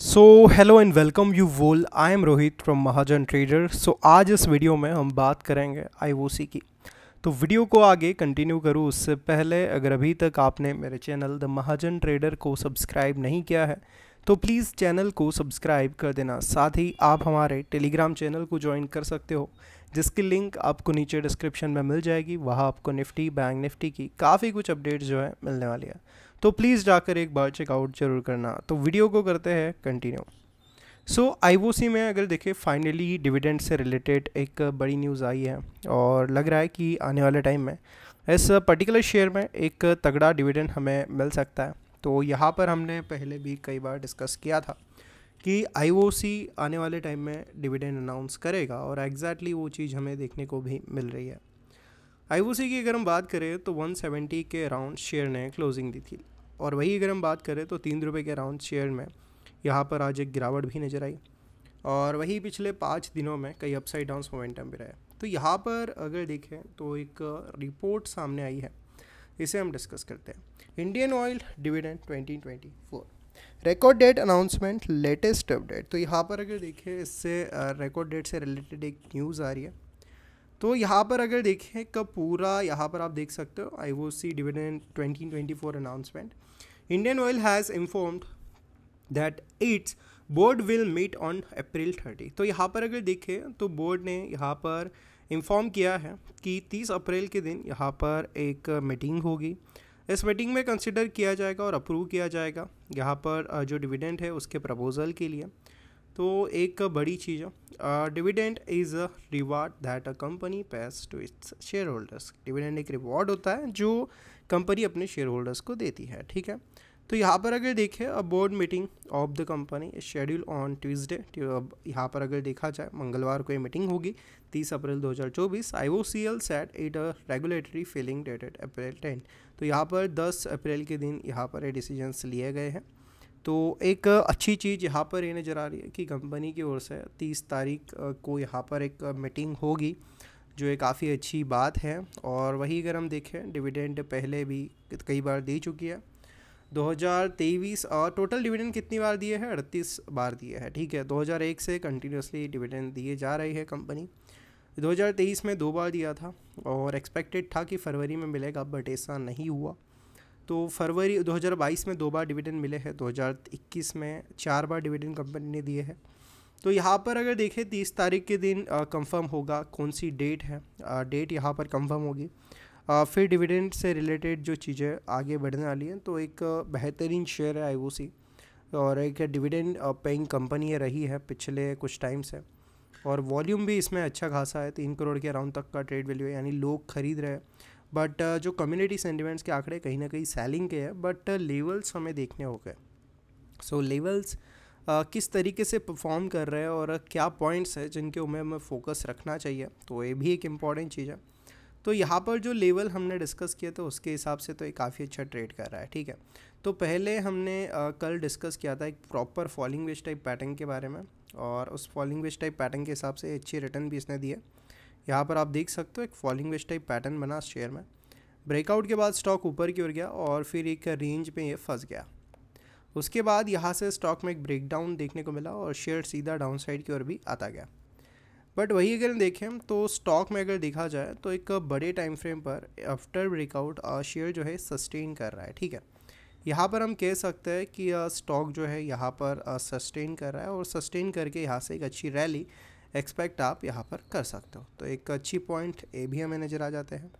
so hello and welcome you all I am Rohit from Mahajan trader so आज इस video में हम बात करेंगे आईओसी की तो वीडियो को आगे कंटिन्यू करूँ उससे पहले अगर अभी तक आपने मेरे चैनल द महाजन ट्रेडर को सब्सक्राइब नहीं किया है तो प्लीज़ चैनल को सब्सक्राइब कर देना साथ ही आप हमारे टेलीग्राम चैनल को ज्वाइन कर सकते हो जिसकी लिंक आपको नीचे डिस्क्रिप्शन में मिल जाएगी वहाँ आपको निफ्टी बैंक निफ्टी की काफ़ी कुछ अपडेट्स जो है मिलने वाली है तो प्लीज़ जाकर एक बार चेकआउट जरूर करना तो वीडियो को करते हैं कंटिन्यू सो so, आईओसी में अगर देखें फाइनली डिविडेंड से रिलेटेड एक बड़ी न्यूज़ आई है और लग रहा है कि आने वाले टाइम में इस पर्टिकुलर शेयर में एक तगड़ा डिविडेंड हमें मिल सकता है तो यहाँ पर हमने पहले भी कई बार डिस्कस किया था कि आईओसी आने वाले टाइम में डिविडेंड अनाउंस करेगा और एग्जैक्टली exactly वो चीज़ हमें देखने को भी मिल रही है आईओसी की अगर हम बात करें तो 170 के अराउंड शेयर ने क्लोजिंग दी थी और वही अगर हम बात करें तो तीन रुपये के अराउंड शेयर में यहाँ पर आज एक गिरावट भी नज़र आई और वही पिछले पाँच दिनों में कई अपसाइड डाउन मोमेंटम भी रहे तो यहाँ पर अगर देखें तो एक रिपोर्ट सामने आई है इसे हम डिस्कस करते हैं Indian Oil dividend 2024 record date announcement latest update तो यहाँ पर अगर देखें इससे रिकॉर्ड डेट से रिलेटेड एक न्यूज़ आ रही है तो यहाँ पर अगर देखें कब पूरा यहाँ पर आप देख सकते हो I O C dividend twenty twenty four announcement Indian Oil has informed that its board will meet on April thirty तो यहाँ पर अगर देखें तो बोर्ड ने यहाँ पर इन्फॉर्म किया है कि तीस अप्रैल के दिन यहाँ पर एक मीटिंग होगी इस मीटिंग में कंसिडर किया जाएगा और अप्रूव किया जाएगा यहाँ पर जो डिविडेंड है उसके प्रपोज़ल के लिए तो एक बड़ी चीज़ है dividend is a reward that a company pays to its shareholders dividend एक रिवॉर्ड होता है जो कंपनी अपने शेयर होल्डर्स को देती है ठीक है तो यहाँ पर अगर देखें a board meeting of the company schedule on Tuesday अब यहाँ पर अगर देखा जाए मंगलवार को ये मीटिंग होगी 30 April 2024 I O C L said it a regulatory filing dated April 10 तो यहाँ पर 10 अप्रैल के दिन यहाँ पर ये डिसीजंस लिए गए हैं तो एक अच्छी चीज़ यहाँ पर ये नज़र आ रही है कि कंपनी की ओर से तीस तारीख को यहाँ पर एक मीटिंग होगी जो एक काफ़ी अच्छी बात है और वही अगर हम देखें डिविडेंड पहले भी कई बार दे चुकी है 2023 और टोटल डिविडेंड कितनी बार दिए हैं अड़तीस बार दिए हैं ठीक है 2001 से कंटिन्यूसली डिविडेंड दिए जा रही है कंपनी 2023 में दो बार दिया था और एक्सपेक्टेड था कि फरवरी में मिलेगा बट ऐसा नहीं हुआ तो फरवरी 2022 में दो बार डिविडेंड मिले हैं 2021 में चार बार डिविडेंड कंपनी ने दिए हैं तो यहाँ पर अगर देखें तीस तारीख के दिन कंफर्म होगा कौन सी डेट है आ, डेट यहाँ पर कंफर्म होगी आ, फिर डिविडेंड से रिलेटेड जो चीज़ें आगे बढ़ने वाली हैं तो एक बेहतरीन शेयर है आई और एक डिविडेंड पेइंग कंपनी रही है पिछले कुछ टाइम से और वॉल्यूम भी इसमें अच्छा खासा है तीन करोड़ के अराउंड तक का ट्रेड वैल्यू है यानी लोग खरीद रहे हैं बट uh, जो कम्युनिटी सेंटिमेंट्स के आंकड़े कहीं ना कहीं सेलिंग के हैं बट लेवल्स uh, हमें देखने हो गए सो लेवल्स uh, किस तरीके से परफॉर्म कर रहे हैं और क्या पॉइंट्स हैं जिनके उम्र हमें फोकस रखना चाहिए तो ये भी एक इम्पॉर्टेंट चीज़ है तो यहाँ पर जो लेवल हमने डिस्कस किया था तो उसके हिसाब से तो ये काफ़ी अच्छा ट्रेड कर रहा है ठीक है तो पहले हमने आ, कल डिस्कस किया था एक proper falling wedge type pattern के बारे में और उस फॉलिंग वेज टाइप पैटर्न के हिसाब से अच्छी रिटर्न भी इसने दिए यहाँ पर आप देख सकते हो एक फॉलिंग वेज टाइप पैटर्न बना शेयर में ब्रेकआउट के बाद स्टॉक ऊपर की ओर गया और फिर एक रेंज पे ये फंस गया उसके बाद यहाँ से स्टॉक में एक ब्रेकडाउन देखने को मिला और शेयर सीधा डाउन साइड की ओर भी आता गया बट वही अगर देखें तो स्टॉक में अगर देखा जाए तो एक बड़े टाइम फ्रेम पर आफ्टर ब्रेकआउट शेयर जो है सस्टेन कर रहा है ठीक है यहाँ पर हम कह सकते हैं कि स्टॉक जो है यहाँ पर सस्टेन कर रहा है और सस्टेन करके यहाँ से एक अच्छी रैली एक्सपेक्ट आप यहाँ पर कर सकते हो तो एक अच्छी पॉइंट ए भी हमें नज़र आ जाते हैं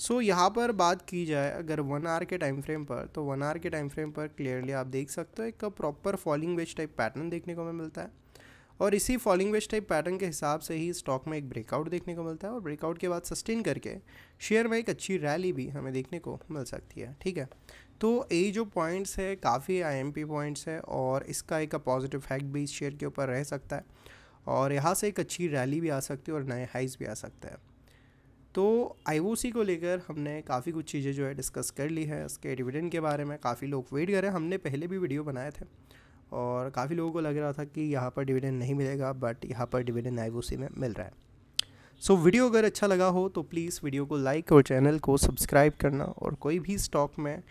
सो so, यहाँ पर बात की जाए अगर वन आर के टाइम फ्रेम पर तो वन आर के टाइम फ्रेम पर क्लियरली आप देख सकते हो एक proper falling wedge type pattern देखने को हमें मिलता है और इसी फॉलिंग वेज टाइप पैटर्न के हिसाब से ही स्टॉक में एक ब्रेकआउट देखने को मिलता है और ब्रेकआउट के बाद सस्टेन करके शेयर में एक अच्छी रैली भी हमें देखने को मिल सकती है ठीक है तो ये जो पॉइंट्स है काफ़ी आईएमपी पॉइंट्स है और इसका एक पॉजिटिव फैक्ट भी इस शेयर के ऊपर रह सकता है और यहाँ से एक अच्छी रैली भी आ सकती है और नए हाइज भी आ सकता है तो आई को लेकर हमने काफ़ी कुछ चीज़ें जो है डिस्कस कर ली हैं उसके डिविडेंड के बारे में काफ़ी लोग वेट करें हमने पहले भी वीडियो बनाए थे और काफ़ी लोगों को लग रहा था कि यहाँ पर डिविडेंड नहीं मिलेगा बट यहाँ पर डिविडेंड आई में मिल रहा है सो so, वीडियो अगर अच्छा लगा हो तो प्लीज़ वीडियो को लाइक और चैनल को सब्सक्राइब करना और कोई भी स्टॉक में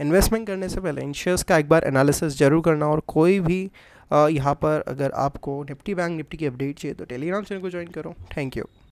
इन्वेस्टमेंट करने से पहले इन का एक बार एनालिसिस ज़रूर करना और कोई भी यहाँ पर अगर आपको निफ्टी बैंक निफ्टी की अपडेट चाहिए तो टेलीग्राम चैनल को ज्वाइन करो थैंक यू